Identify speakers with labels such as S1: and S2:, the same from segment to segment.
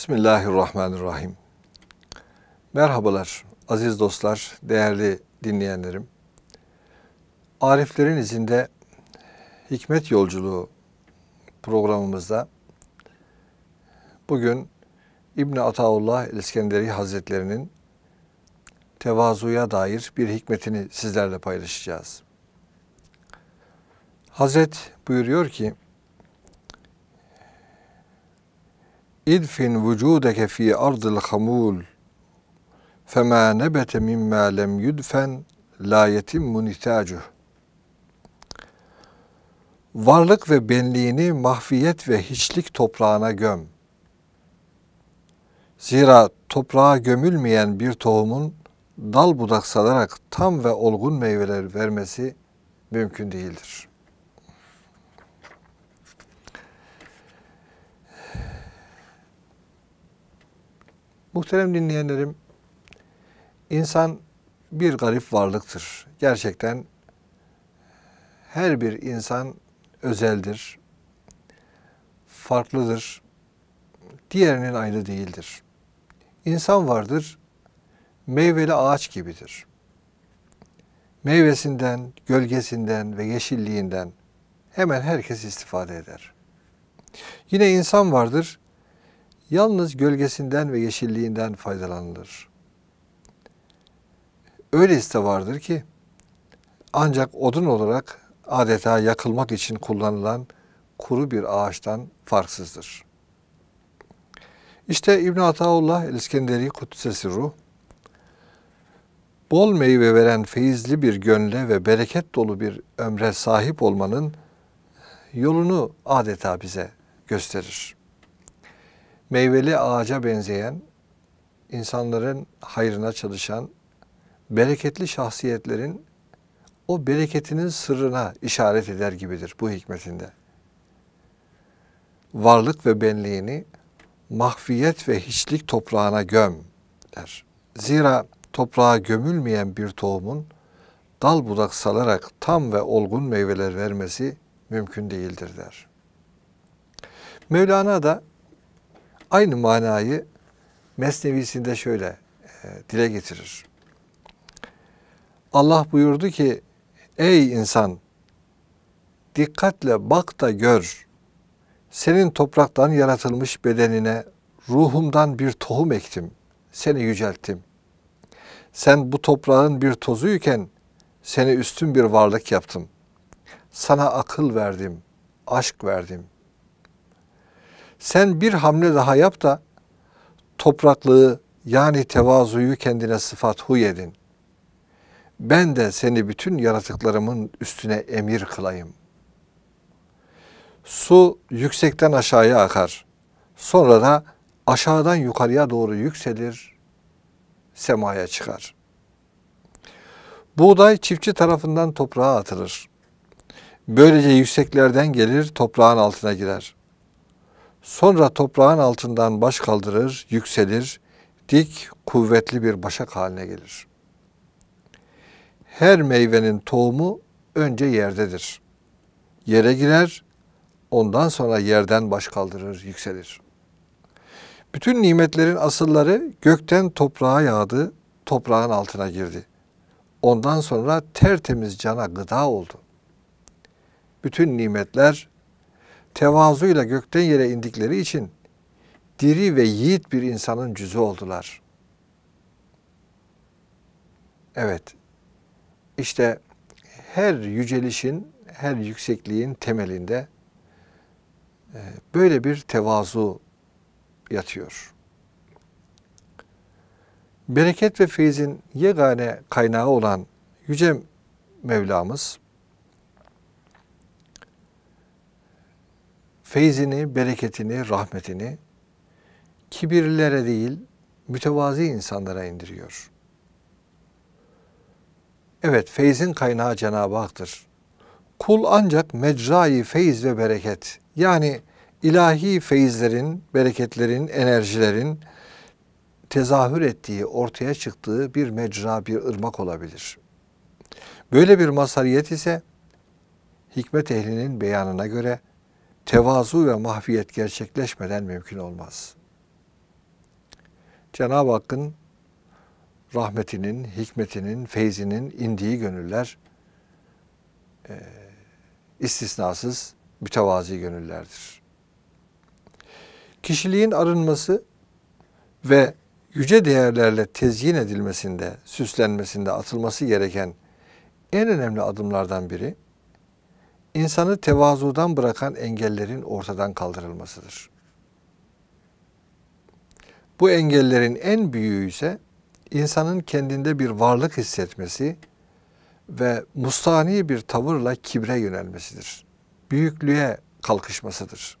S1: Bismillahirrahmanirrahim. Merhabalar aziz dostlar, değerli dinleyenlerim. Ariflerin izinde Hikmet Yolculuğu programımızda bugün İbn Ataullah İskenderi Hazretlerinin tevazuya dair bir hikmetini sizlerle paylaşacağız. Hazret buyuruyor ki: idfin vücudeke fi ardil hamul fema nebete mimma lem yudfen la yetimmu nitacuh varlık ve benliğini mahfiyet ve hiçlik toprağına göm. Zira toprağa gömülmeyen bir tohumun dal budak salarak tam ve olgun meyveler vermesi mümkün değildir.'' Muhterem dinleyenlerim, insan bir garip varlıktır. Gerçekten her bir insan özeldir, farklıdır, diğerinin aynı değildir. İnsan vardır, meyveli ağaç gibidir. Meyvesinden, gölgesinden ve yeşilliğinden hemen herkes istifade eder. Yine insan vardır, yalnız gölgesinden ve yeşilliğinden faydalanılır. Öylesi de vardır ki ancak odun olarak adeta yakılmak için kullanılan kuru bir ağaçtan farksızdır. İşte İbn Ataullah el-İskenderi Kutsesi Ruh bol meyve veren feyizli bir gönle ve bereket dolu bir ömre sahip olmanın yolunu adeta bize gösterir meyveli ağaca benzeyen, insanların hayrına çalışan, bereketli şahsiyetlerin o bereketinin sırrına işaret eder gibidir bu hikmetinde. Varlık ve benliğini mahfiyet ve hiçlik toprağına göm der. Zira toprağa gömülmeyen bir tohumun dal budak salarak tam ve olgun meyveler vermesi mümkün değildir der. Mevlana da Aynı manayı Mesnevisinde şöyle e, dile getirir. Allah buyurdu ki ey insan dikkatle bak da gör. Senin topraktan yaratılmış bedenine ruhumdan bir tohum ektim. Seni yücelttim. Sen bu toprağın bir tozuyken seni üstün bir varlık yaptım. Sana akıl verdim, aşk verdim.'' Sen bir hamle daha yap da topraklığı yani tevazuyu kendine sıfat huy edin. Ben de seni bütün yaratıklarımın üstüne emir kılayım. Su yüksekten aşağıya akar. Sonra da aşağıdan yukarıya doğru yükselir, semaya çıkar. Buğday çiftçi tarafından toprağa atılır. Böylece yükseklerden gelir, toprağın altına girer. Sonra toprağın altından baş kaldırır, yükselir, dik, kuvvetli bir başak haline gelir. Her meyvenin tohumu önce yerdedir. Yere girer, ondan sonra yerden baş kaldırır, yükselir. Bütün nimetlerin asılları gökten toprağa yağdı, toprağın altına girdi. Ondan sonra tertemiz cana gıda oldu. Bütün nimetler tevazuyla gökten yere indikleri için diri ve yiğit bir insanın cüzü oldular. Evet, işte her yücelişin, her yüksekliğin temelinde e, böyle bir tevazu yatıyor. Bereket ve feyzin yegane kaynağı olan Yüce Mevlamız feyzini, bereketini, rahmetini kibirlere değil, mütevazi insanlara indiriyor. Evet, feyzin kaynağı Cenab-ı Hak'tır. Kul ancak mecrai feyz ve bereket, yani ilahi feyizlerin, bereketlerin, enerjilerin tezahür ettiği, ortaya çıktığı bir mecra, bir ırmak olabilir. Böyle bir mazhariyet ise hikmet ehlinin beyanına göre tevazu ve mahfiyet gerçekleşmeden mümkün olmaz. Cenab-ı Hakk'ın rahmetinin, hikmetinin, feyzinin indiği gönüller e, istisnasız mütevazi gönüllerdir. Kişiliğin arınması ve yüce değerlerle tezyin edilmesinde, süslenmesinde atılması gereken en önemli adımlardan biri insanı tevazudan bırakan engellerin ortadan kaldırılmasıdır. Bu engellerin en büyüğü ise insanın kendinde bir varlık hissetmesi ve mustani bir tavırla kibre yönelmesidir. Büyüklüğe kalkışmasıdır.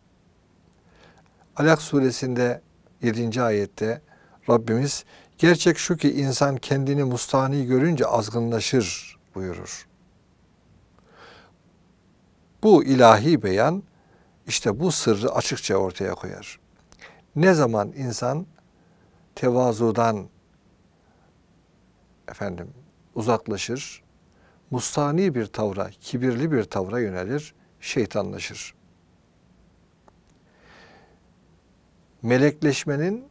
S1: Alak suresinde 7. ayette Rabbimiz gerçek şu ki insan kendini mustani görünce azgınlaşır buyurur. Bu ilahi beyan işte bu sırrı açıkça ortaya koyar. Ne zaman insan tevazudan efendim uzaklaşır, mustani bir tavra, kibirli bir tavra yönelir, şeytanlaşır. Melekleşmenin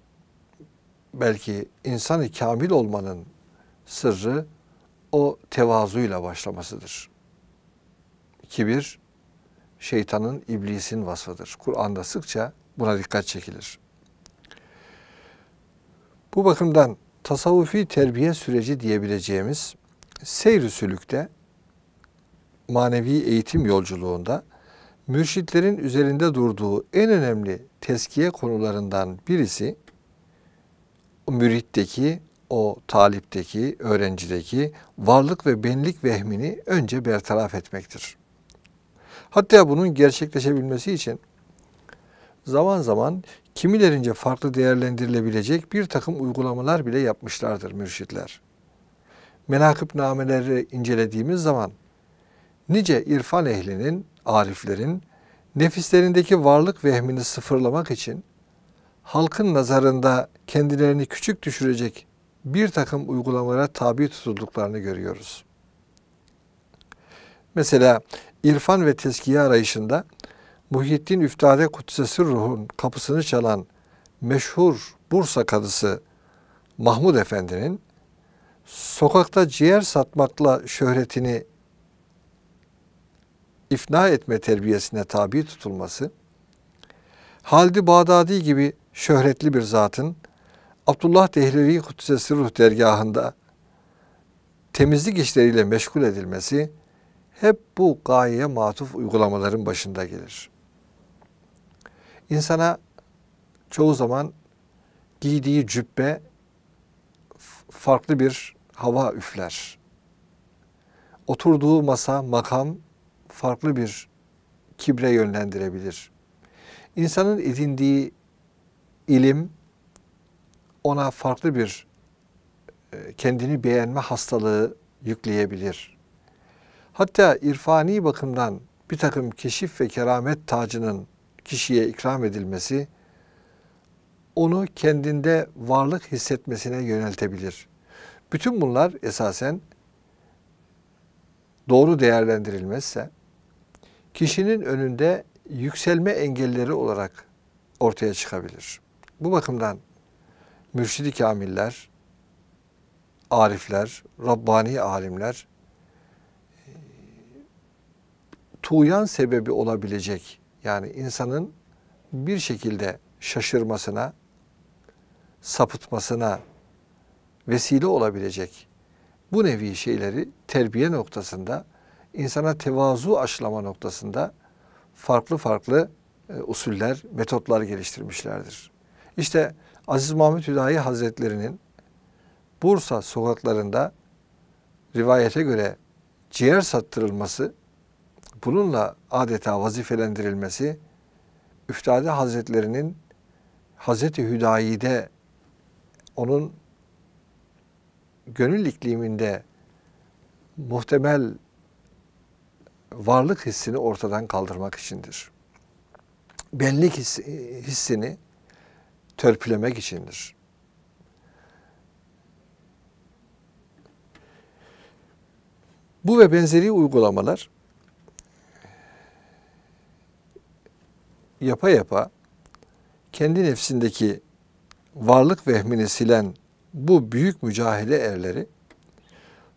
S1: belki insanı kamil olmanın sırrı o tevazuyla başlamasıdır. Kibir şeytanın, iblisin vasfıdır. Kur'an'da sıkça buna dikkat çekilir. Bu bakımdan tasavvufi terbiye süreci diyebileceğimiz seyr sülükte manevi eğitim yolculuğunda mürşitlerin üzerinde durduğu en önemli teskiye konularından birisi müritteki, o talipteki, öğrencideki varlık ve benlik vehmini önce bertaraf etmektir. Hatta bunun gerçekleşebilmesi için zaman zaman kimilerince farklı değerlendirilebilecek bir takım uygulamalar bile yapmışlardır mürşitler. Menakıp nameleri incelediğimiz zaman nice irfan ehlinin, ariflerin nefislerindeki varlık vehmini sıfırlamak için halkın nazarında kendilerini küçük düşürecek bir takım uygulamalara tabi tutulduklarını görüyoruz. Mesela irfan ve tezkiye arayışında Muhyiddin Üftade Kutsesi Ruh'un kapısını çalan meşhur Bursa kadısı Mahmud Efendi'nin sokakta ciğer satmakla şöhretini ifna etme terbiyesine tabi tutulması, halid Bağdadi gibi şöhretli bir zatın Abdullah Dehlevi Kutsesi Ruh dergahında temizlik işleriyle meşgul edilmesi, hep bu gayeye matuf uygulamaların başında gelir. İnsana çoğu zaman giydiği cübbe farklı bir hava üfler. Oturduğu masa, makam farklı bir kibre yönlendirebilir. İnsanın edindiği ilim ona farklı bir e, kendini beğenme hastalığı yükleyebilir. Hatta irfani bakımdan bir takım keşif ve keramet tacının kişiye ikram edilmesi onu kendinde varlık hissetmesine yöneltebilir. Bütün bunlar esasen doğru değerlendirilmezse kişinin önünde yükselme engelleri olarak ortaya çıkabilir. Bu bakımdan mürşidi kamiller, arifler, Rabbani alimler Tuyan sebebi olabilecek yani insanın bir şekilde şaşırmasına, sapıtmasına vesile olabilecek bu nevi şeyleri terbiye noktasında, insana tevazu aşılama noktasında farklı farklı e, usuller, metotlar geliştirmişlerdir. İşte Aziz Mahmut Hüdayi Hazretleri'nin Bursa sokaklarında rivayete göre ciğer sattırılması bununla adeta vazifelendirilmesi Üftade Hazretlerinin Hazreti Hüdayi'de onun gönül ikliminde muhtemel varlık hissini ortadan kaldırmak içindir. Benlik hissini törpülemek içindir. Bu ve benzeri uygulamalar yapa yapa kendi nefsindeki varlık vehmini silen bu büyük mücahile erleri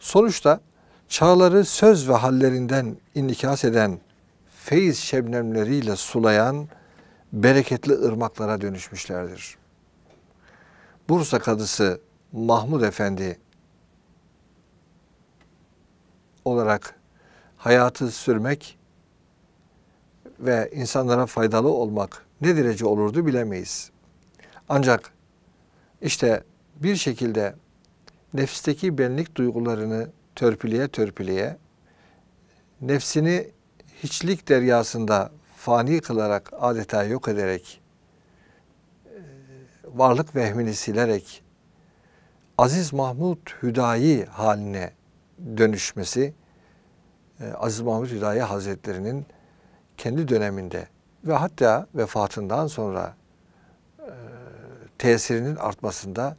S1: sonuçta çağları söz ve hallerinden inikas eden feyiz şebnemleriyle sulayan bereketli ırmaklara dönüşmüşlerdir. Bursa Kadısı Mahmud Efendi olarak hayatı sürmek ve insanlara faydalı olmak ne derece olurdu bilemeyiz. Ancak işte bir şekilde nefsteki benlik duygularını törpüleye törpüleye, nefsini hiçlik deryasında fani kılarak adeta yok ederek, e, varlık vehmini silerek, Aziz Mahmud Hüdayi haline dönüşmesi, e, Aziz Mahmud Hüdayi Hazretlerinin kendi döneminde ve hatta vefatından sonra tesirinin artmasında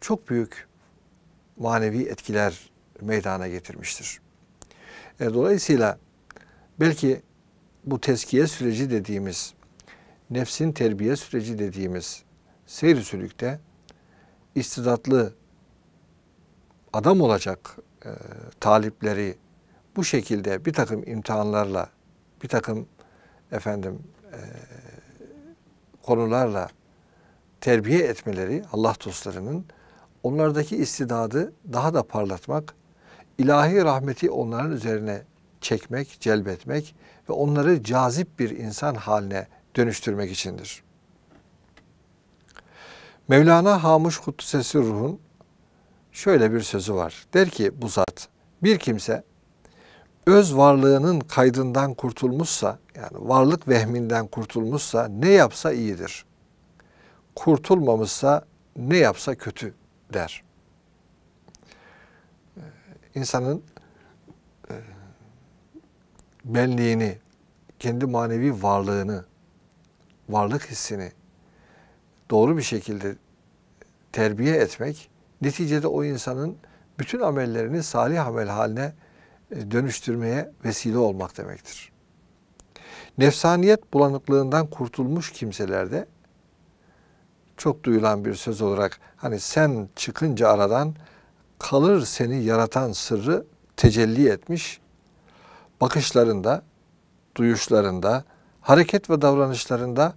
S1: çok büyük manevi etkiler meydana getirmiştir. E, dolayısıyla belki bu teskiye süreci dediğimiz, nefsin terbiye süreci dediğimiz seyri sülükte istidatlı adam olacak e, talipleri bu şekilde bir takım imtihanlarla bir takım efendim e, konularla terbiye etmeleri Allah dostlarının onlardaki istidadı daha da parlatmak, ilahi rahmeti onların üzerine çekmek, celbetmek ve onları cazip bir insan haline dönüştürmek içindir. Mevlana Hamuş Kuddisesi Ruh'un şöyle bir sözü var. Der ki bu zat, bir kimse öz varlığının kaydından kurtulmuşsa, yani varlık vehminden kurtulmuşsa ne yapsa iyidir. Kurtulmamışsa ne yapsa kötü der. Ee, insanın e, benliğini, kendi manevi varlığını, varlık hissini doğru bir şekilde terbiye etmek neticede o insanın bütün amellerini salih amel haline e, dönüştürmeye vesile olmak demektir. Nefsaniyet bulanıklığından kurtulmuş kimselerde çok duyulan bir söz olarak hani sen çıkınca aradan kalır seni yaratan sırrı tecelli etmiş. Bakışlarında, duyuşlarında, hareket ve davranışlarında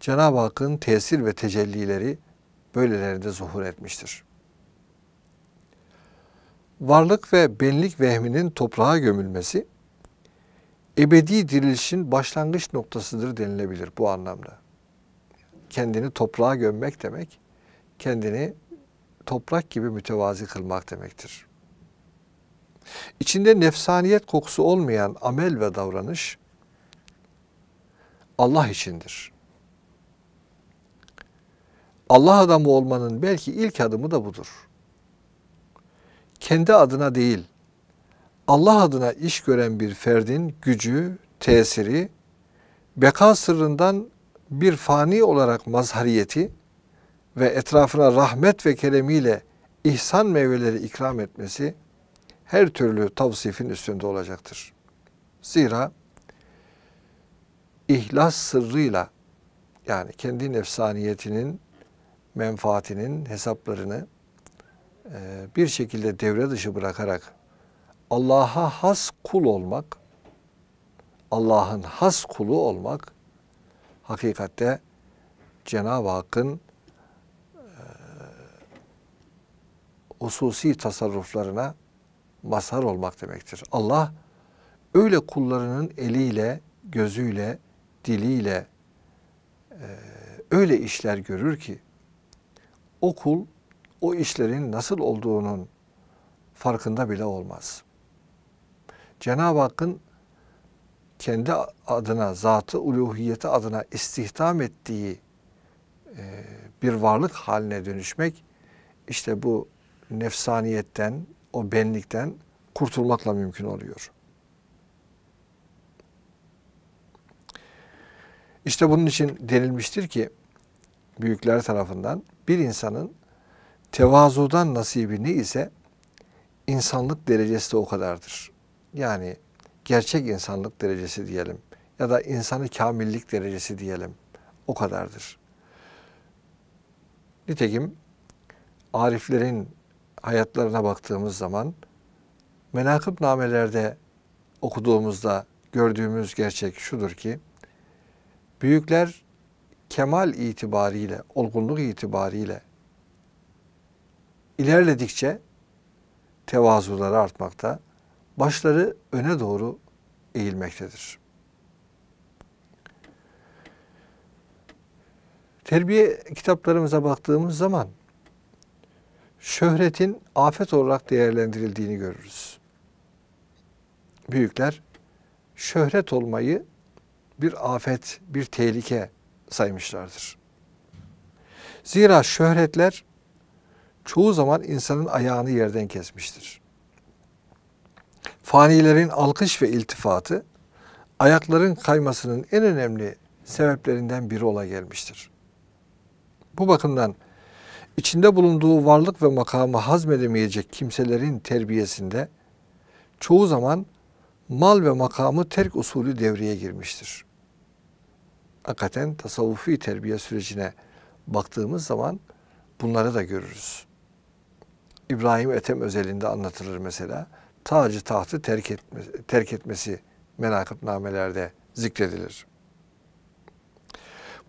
S1: Cenab-ı Hakk'ın tesir ve tecellileri böylelerinde zuhur etmiştir varlık ve benlik vehminin toprağa gömülmesi, ebedi dirilişin başlangıç noktasıdır denilebilir bu anlamda. Kendini toprağa gömmek demek, kendini toprak gibi mütevazi kılmak demektir. İçinde nefsaniyet kokusu olmayan amel ve davranış Allah içindir. Allah adamı olmanın belki ilk adımı da budur kendi adına değil, Allah adına iş gören bir ferdin gücü, tesiri, beka sırrından bir fani olarak mazhariyeti ve etrafına rahmet ve kelemiyle ihsan meyveleri ikram etmesi her türlü tavsifin üstünde olacaktır. Zira ihlas sırrıyla yani kendi nefsaniyetinin menfaatinin hesaplarını ee, bir şekilde devre dışı bırakarak Allah'a has kul olmak, Allah'ın has kulu olmak hakikatte Cenab-ı Hakk'ın e, hususi tasarruflarına mazhar olmak demektir. Allah öyle kullarının eliyle, gözüyle, diliyle e, öyle işler görür ki o kul o işlerin nasıl olduğunun farkında bile olmaz. Cenab-ı Hakk'ın kendi adına, zatı uluhiyeti adına istihdam ettiği e, bir varlık haline dönüşmek, işte bu nefsaniyetten, o benlikten kurtulmakla mümkün oluyor. İşte bunun için denilmiştir ki büyükler tarafından bir insanın tevazudan nasibi ne ise insanlık derecesi de o kadardır. Yani gerçek insanlık derecesi diyelim ya da insanı kamillik derecesi diyelim o kadardır. Nitekim ariflerin hayatlarına baktığımız zaman menakıb namelerde okuduğumuzda gördüğümüz gerçek şudur ki büyükler kemal itibariyle, olgunluk itibariyle ilerledikçe tevazuları artmakta, başları öne doğru eğilmektedir. Terbiye kitaplarımıza baktığımız zaman şöhretin afet olarak değerlendirildiğini görürüz. Büyükler şöhret olmayı bir afet, bir tehlike saymışlardır. Zira şöhretler çoğu zaman insanın ayağını yerden kesmiştir. Fanilerin alkış ve iltifatı ayakların kaymasının en önemli sebeplerinden biri ola gelmiştir. Bu bakımdan içinde bulunduğu varlık ve makamı hazmedemeyecek kimselerin terbiyesinde çoğu zaman mal ve makamı terk usulü devreye girmiştir. Hakikaten tasavvufi terbiye sürecine baktığımız zaman bunları da görürüz. İbrahim Ethem özelinde anlatılır mesela. Tacı tahtı terk, etmesi terk etmesi menakıbnamelerde zikredilir.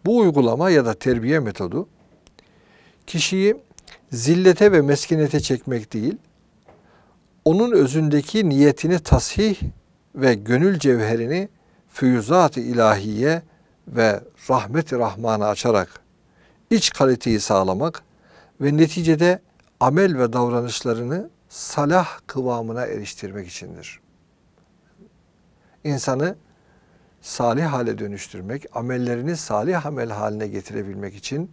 S1: Bu uygulama ya da terbiye metodu kişiyi zillete ve meskinete çekmek değil, onun özündeki niyetini tasih ve gönül cevherini füyüzat-ı ilahiye ve rahmet-i rahmana açarak iç kaliteyi sağlamak ve neticede amel ve davranışlarını salah kıvamına eriştirmek içindir. İnsanı salih hale dönüştürmek, amellerini salih amel haline getirebilmek için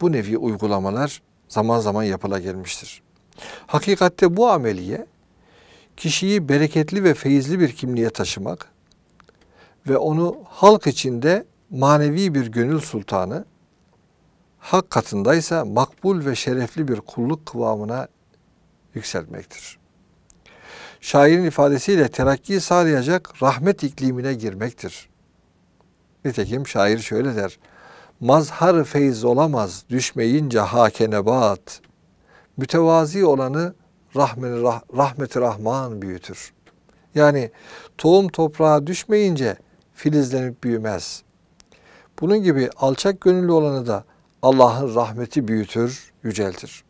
S1: bu nevi uygulamalar zaman zaman yapıla gelmiştir. Hakikatte bu ameliye kişiyi bereketli ve feyizli bir kimliğe taşımak ve onu halk içinde manevi bir gönül sultanı, hak katındaysa makbul ve şerefli bir kulluk kıvamına yükselmektir. Şairin ifadesiyle terakki sağlayacak rahmet iklimine girmektir. Nitekim şair şöyle der. Mazhar feyz olamaz düşmeyince hakene bat. Mütevazi olanı rahmeti, rah rahman büyütür. Yani tohum toprağa düşmeyince filizlenip büyümez. Bunun gibi alçak gönüllü olanı da Allah'ın rahmeti büyütür, yüceltir.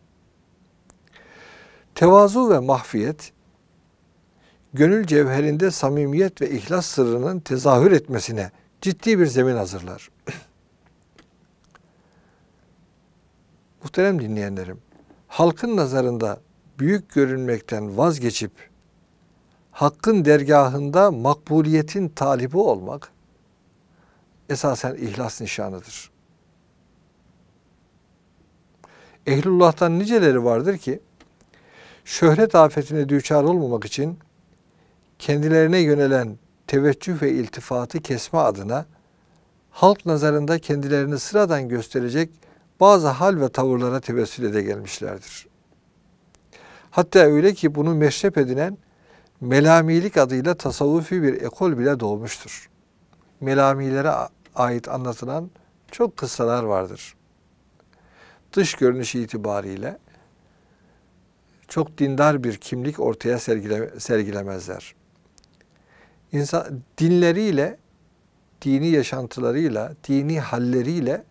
S1: Tevazu ve mahfiyet, gönül cevherinde samimiyet ve ihlas sırrının tezahür etmesine ciddi bir zemin hazırlar. Muhterem dinleyenlerim, halkın nazarında büyük görünmekten vazgeçip, hakkın dergahında makbuliyetin talibi olmak, esasen ihlas nişanıdır. Ehlullah'tan niceleri vardır ki şöhret afetine düçar olmamak için kendilerine yönelen teveccüh ve iltifatı kesme adına halk nazarında kendilerini sıradan gösterecek bazı hal ve tavırlara tevessül de gelmişlerdir. Hatta öyle ki bunu meşrep edinen melamilik adıyla tasavvufi bir ekol bile doğmuştur. Melamilere ait anlatılan çok kıssalar vardır dış görünüşü itibariyle çok dindar bir kimlik ortaya sergile, sergilemezler. İnsan, dinleriyle, dini yaşantılarıyla, dini halleriyle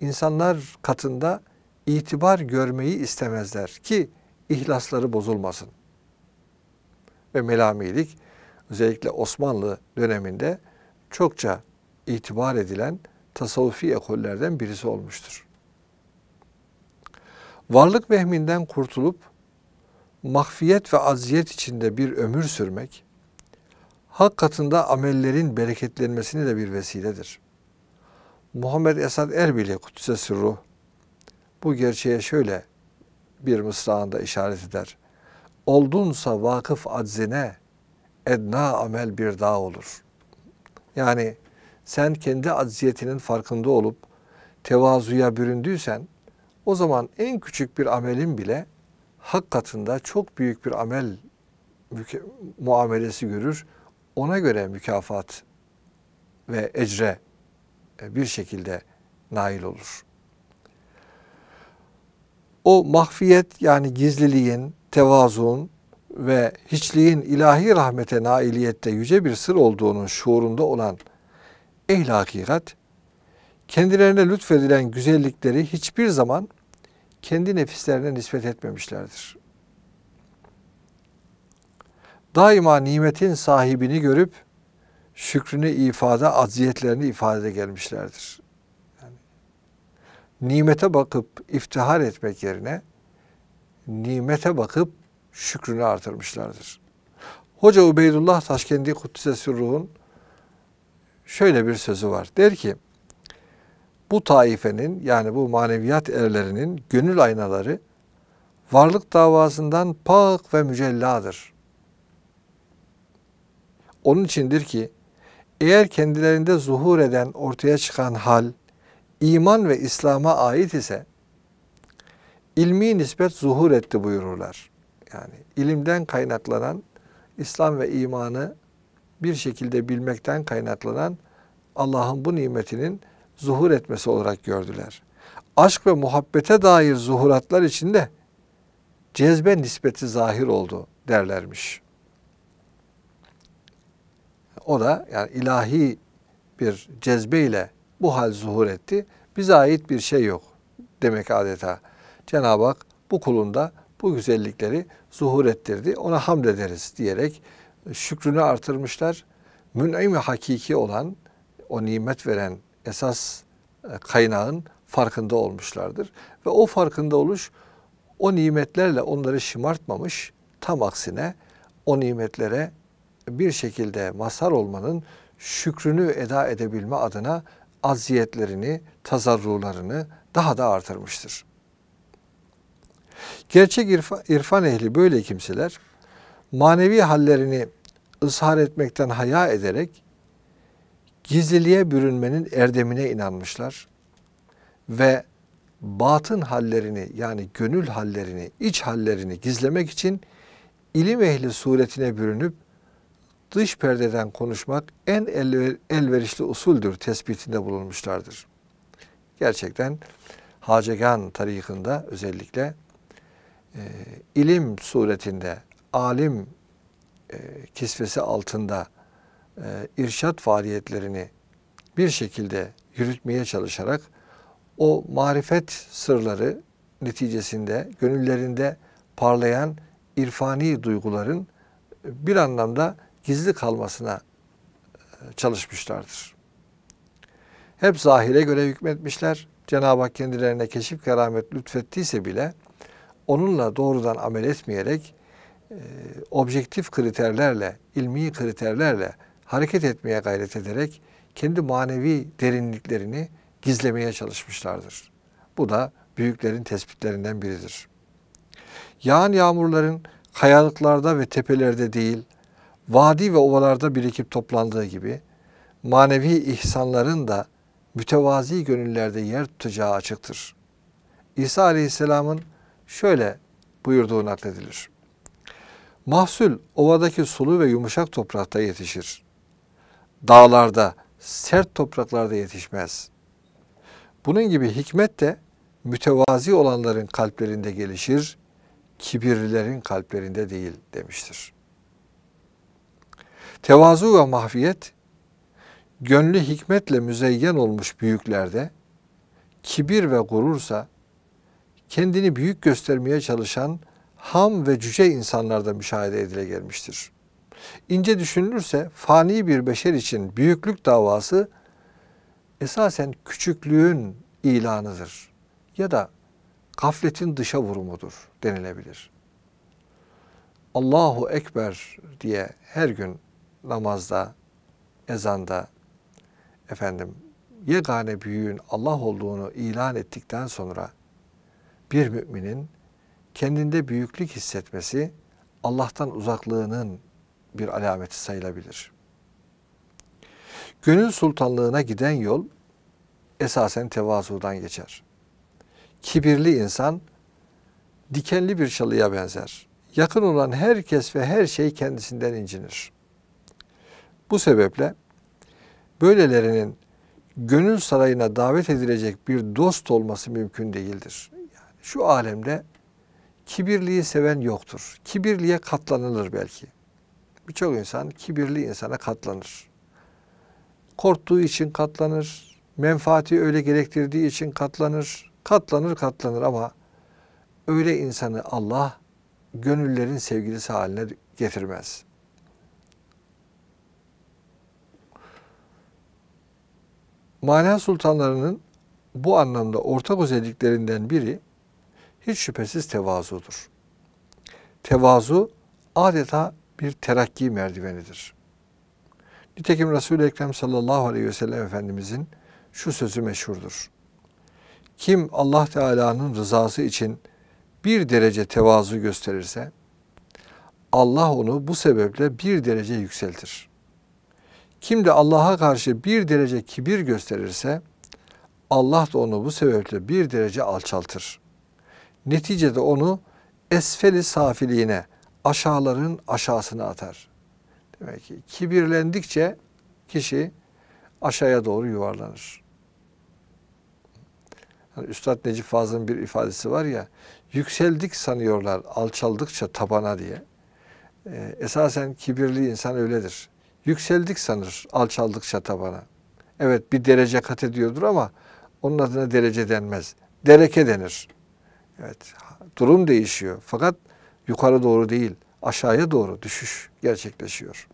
S1: insanlar katında itibar görmeyi istemezler ki ihlasları bozulmasın. Ve melamilik özellikle Osmanlı döneminde çokça itibar edilen tasavvufi ekollerden birisi olmuştur varlık vehminden kurtulup mahfiyet ve aziyet içinde bir ömür sürmek, hak katında amellerin bereketlenmesini de bir vesiledir. Muhammed Esad erbil'e Kudüs'e sırru bu gerçeğe şöyle bir mısrağında işaret eder. Oldunsa vakıf aczine edna amel bir dağ olur. Yani sen kendi acziyetinin farkında olup tevazuya büründüysen o zaman en küçük bir amelin bile hak katında çok büyük bir amel muamelesi görür. Ona göre mükafat ve ecre e, bir şekilde nail olur. O mahfiyet yani gizliliğin, tevazuun ve hiçliğin ilahi rahmete nailiyette yüce bir sır olduğunun şuurunda olan ehl hakikat, kendilerine lütfedilen güzellikleri hiçbir zaman kendi nefislerine nispet etmemişlerdir. Daima nimetin sahibini görüp şükrünü ifade, aziyetlerini ifade gelmişlerdir. Yani, nimete bakıp iftihar etmek yerine nimete bakıp şükrünü artırmışlardır. Hoca Ubeydullah Taşkendi Kuddise Sürruh'un şöyle bir sözü var. Der ki, bu taifenin yani bu maneviyat erlerinin gönül aynaları varlık davasından pak ve mücelladır. Onun içindir ki eğer kendilerinde zuhur eden, ortaya çıkan hal iman ve İslam'a ait ise ilmi nispet zuhur etti buyururlar. Yani ilimden kaynaklanan İslam ve imanı bir şekilde bilmekten kaynaklanan Allah'ın bu nimetinin zuhur etmesi olarak gördüler. Aşk ve muhabbete dair zuhuratlar içinde cezbe nispeti zahir oldu derlermiş. O da yani ilahi bir cezbeyle bu hal zuhur etti. Bize ait bir şey yok demek adeta. Cenab-ı Hak bu kulunda bu güzellikleri zuhur ettirdi. Ona hamd ederiz diyerek şükrünü artırmışlar. Mün'im hakiki olan, o nimet veren esas e, kaynağın farkında olmuşlardır. Ve o farkında oluş o nimetlerle onları şımartmamış, tam aksine o nimetlere bir şekilde mazhar olmanın şükrünü eda edebilme adına aziyetlerini, tazarrularını daha da artırmıştır. Gerçek irfan, ehli böyle kimseler manevi hallerini ısrar etmekten haya ederek gizliliğe bürünmenin erdemine inanmışlar ve batın hallerini yani gönül hallerini, iç hallerini gizlemek için ilim ehli suretine bürünüp dış perdeden konuşmak en elverişli usuldür tespitinde bulunmuşlardır. Gerçekten Hacegan tarihinde özellikle e, ilim suretinde, alim e, kisvesi altında e, irşat faaliyetlerini bir şekilde yürütmeye çalışarak o marifet sırları neticesinde gönüllerinde parlayan irfani duyguların bir anlamda gizli kalmasına e, çalışmışlardır. Hep zahire göre hükmetmişler. Cenab-ı Hak kendilerine keşif keramet lütfettiyse bile onunla doğrudan amel etmeyerek e, objektif kriterlerle, ilmi kriterlerle hareket etmeye gayret ederek kendi manevi derinliklerini gizlemeye çalışmışlardır. Bu da büyüklerin tespitlerinden biridir. Yağan yağmurların kayalıklarda ve tepelerde değil, vadi ve ovalarda birikip toplandığı gibi, manevi ihsanların da mütevazi gönüllerde yer tutacağı açıktır. İsa Aleyhisselam'ın şöyle buyurduğu nakledilir. Mahsul ovadaki sulu ve yumuşak toprakta yetişir dağlarda, sert topraklarda yetişmez. Bunun gibi hikmet de mütevazi olanların kalplerinde gelişir, kibirlilerin kalplerinde değil demiştir. Tevazu ve mahfiyet, gönlü hikmetle müzeyyen olmuş büyüklerde, kibir ve gurursa, kendini büyük göstermeye çalışan ham ve cüce insanlarda müşahede edile gelmiştir. İnce düşünülürse fani bir beşer için büyüklük davası esasen küçüklüğün ilanıdır ya da gafletin dışa vurumudur denilebilir. Allahu Ekber diye her gün namazda, ezanda efendim yegane büyüğün Allah olduğunu ilan ettikten sonra bir müminin kendinde büyüklük hissetmesi Allah'tan uzaklığının bir alameti sayılabilir. Gönül sultanlığına giden yol esasen tevazudan geçer. Kibirli insan dikenli bir çalıya benzer. Yakın olan herkes ve her şey kendisinden incinir. Bu sebeple böylelerinin gönül sarayına davet edilecek bir dost olması mümkün değildir. Yani şu alemde kibirliği seven yoktur. Kibirliğe katlanılır belki birçok insan kibirli insana katlanır. Korktuğu için katlanır, menfaati öyle gerektirdiği için katlanır, katlanır katlanır ama öyle insanı Allah gönüllerin sevgilisi haline getirmez. Mana sultanlarının bu anlamda ortak özelliklerinden biri hiç şüphesiz tevazudur. Tevazu adeta bir terakki merdivenidir. Nitekim Resul-i Ekrem sallallahu aleyhi ve sellem Efendimizin şu sözü meşhurdur. Kim Allah Teala'nın rızası için bir derece tevazu gösterirse, Allah onu bu sebeple bir derece yükseltir. Kim de Allah'a karşı bir derece kibir gösterirse, Allah da onu bu sebeple bir derece alçaltır. Neticede onu esfeli safiliğine, aşağıların aşağısını atar. Demek ki kibirlendikçe kişi aşağıya doğru yuvarlanır. Yani Üstad Necip Fazıl'ın bir ifadesi var ya, yükseldik sanıyorlar alçaldıkça tabana diye. Ee, esasen kibirli insan öyledir. Yükseldik sanır alçaldıkça tabana. Evet bir derece kat ediyordur ama onun adına derece denmez. Dereke denir. Evet durum değişiyor. Fakat yukarı doğru değil aşağıya doğru düşüş gerçekleşiyor.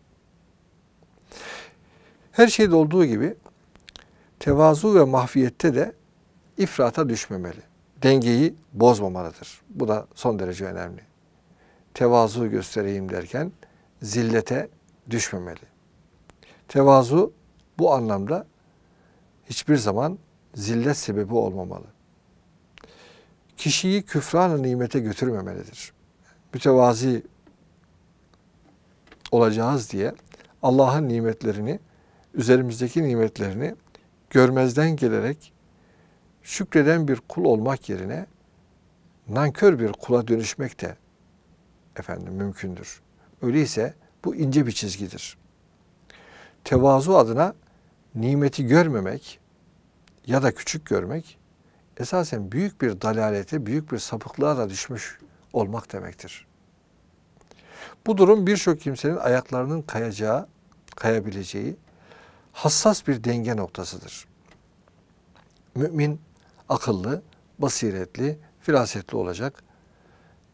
S1: Her şeyde olduğu gibi tevazu ve mahfiyette de ifrata düşmemeli. Dengeyi bozmamalıdır. Bu da son derece önemli. Tevazu göstereyim derken zillete düşmemeli. Tevazu bu anlamda hiçbir zaman zillet sebebi olmamalı. Kişiyi küfran nimete götürmemelidir mütevazi olacağız diye Allah'ın nimetlerini, üzerimizdeki nimetlerini görmezden gelerek şükreden bir kul olmak yerine nankör bir kula dönüşmek de efendim mümkündür. Öyleyse bu ince bir çizgidir. Tevazu adına nimeti görmemek ya da küçük görmek esasen büyük bir dalalete, büyük bir sapıklığa da düşmüş olmak demektir. Bu durum birçok kimsenin ayaklarının kayacağı, kayabileceği hassas bir denge noktasıdır. Mümin akıllı, basiretli, firasetli olacak.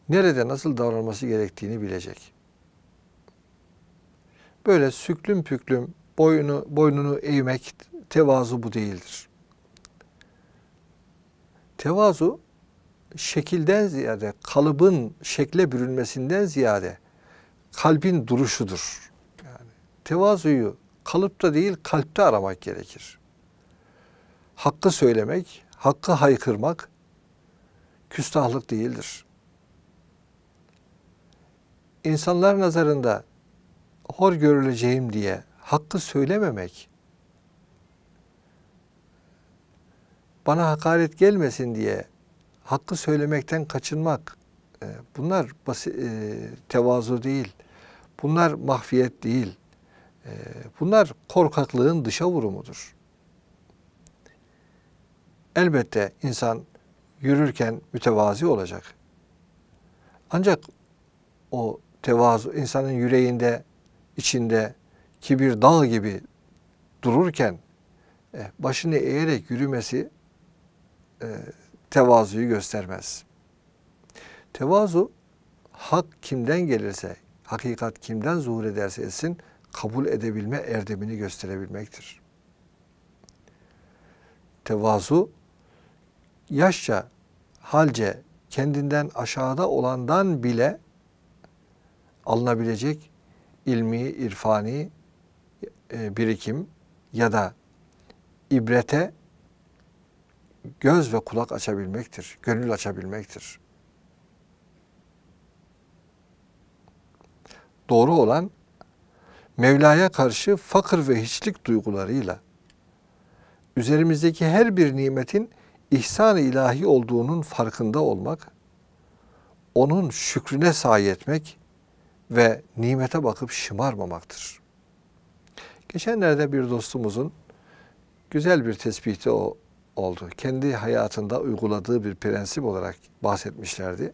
S1: Nerede nasıl davranması gerektiğini bilecek. Böyle süklüm püklüm boynu, boynunu eğmek tevazu bu değildir. Tevazu şekilden ziyade kalıbın şekle bürünmesinden ziyade kalbin duruşudur. Yani tevazuyu kalıpta değil kalpte aramak gerekir. Hakkı söylemek, hakkı haykırmak küstahlık değildir. İnsanlar nazarında hor görüleceğim diye hakkı söylememek, bana hakaret gelmesin diye hakkı söylemekten kaçınmak. E, bunlar basit, e, tevazu değil. Bunlar mahfiyet değil. E, bunlar korkaklığın dışa vurumudur. Elbette insan yürürken mütevazi olacak. Ancak o tevazu insanın yüreğinde, içinde ki bir dağ gibi dururken başını eğerek yürümesi tevazuyu göstermez. Tevazu hak kimden gelirse, hakikat kimden zuhur ederse etsin kabul edebilme erdemini gösterebilmektir. Tevazu yaşça, halce kendinden aşağıda olandan bile alınabilecek ilmi, irfani e, birikim ya da ibrete göz ve kulak açabilmektir, gönül açabilmektir. Doğru olan Mevla'ya karşı fakir ve hiçlik duygularıyla üzerimizdeki her bir nimetin ihsan ilahi olduğunun farkında olmak, onun şükrüne sahi etmek ve nimete bakıp şımarmamaktır. Geçenlerde bir dostumuzun güzel bir tespiti o oldu. Kendi hayatında uyguladığı bir prensip olarak bahsetmişlerdi.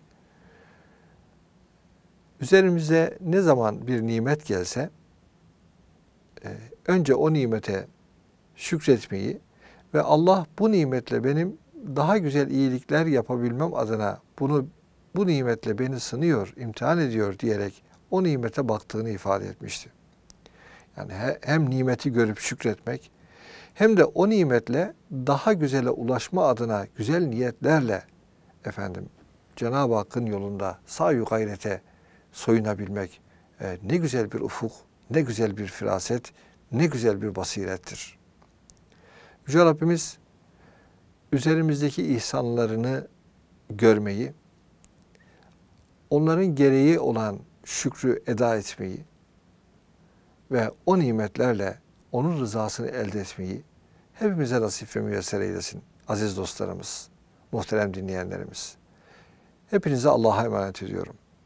S1: Üzerimize ne zaman bir nimet gelse e, önce o nimete şükretmeyi ve Allah bu nimetle benim daha güzel iyilikler yapabilmem adına bunu bu nimetle beni sınıyor, imtihan ediyor diyerek o nimete baktığını ifade etmişti. Yani hem nimeti görüp şükretmek hem de o nimetle daha güzele ulaşma adına güzel niyetlerle efendim Cenab-ı Hakk'ın yolunda sayu gayrete soyunabilmek e, ne güzel bir ufuk, ne güzel bir firaset, ne güzel bir basirettir. Yüce Rabbimiz üzerimizdeki ihsanlarını görmeyi, onların gereği olan şükrü eda etmeyi ve o nimetlerle onun rızasını elde etmeyi Hepimize nasip ve müyesser eylesin aziz dostlarımız, muhterem dinleyenlerimiz. Hepinize Allah'a emanet ediyorum.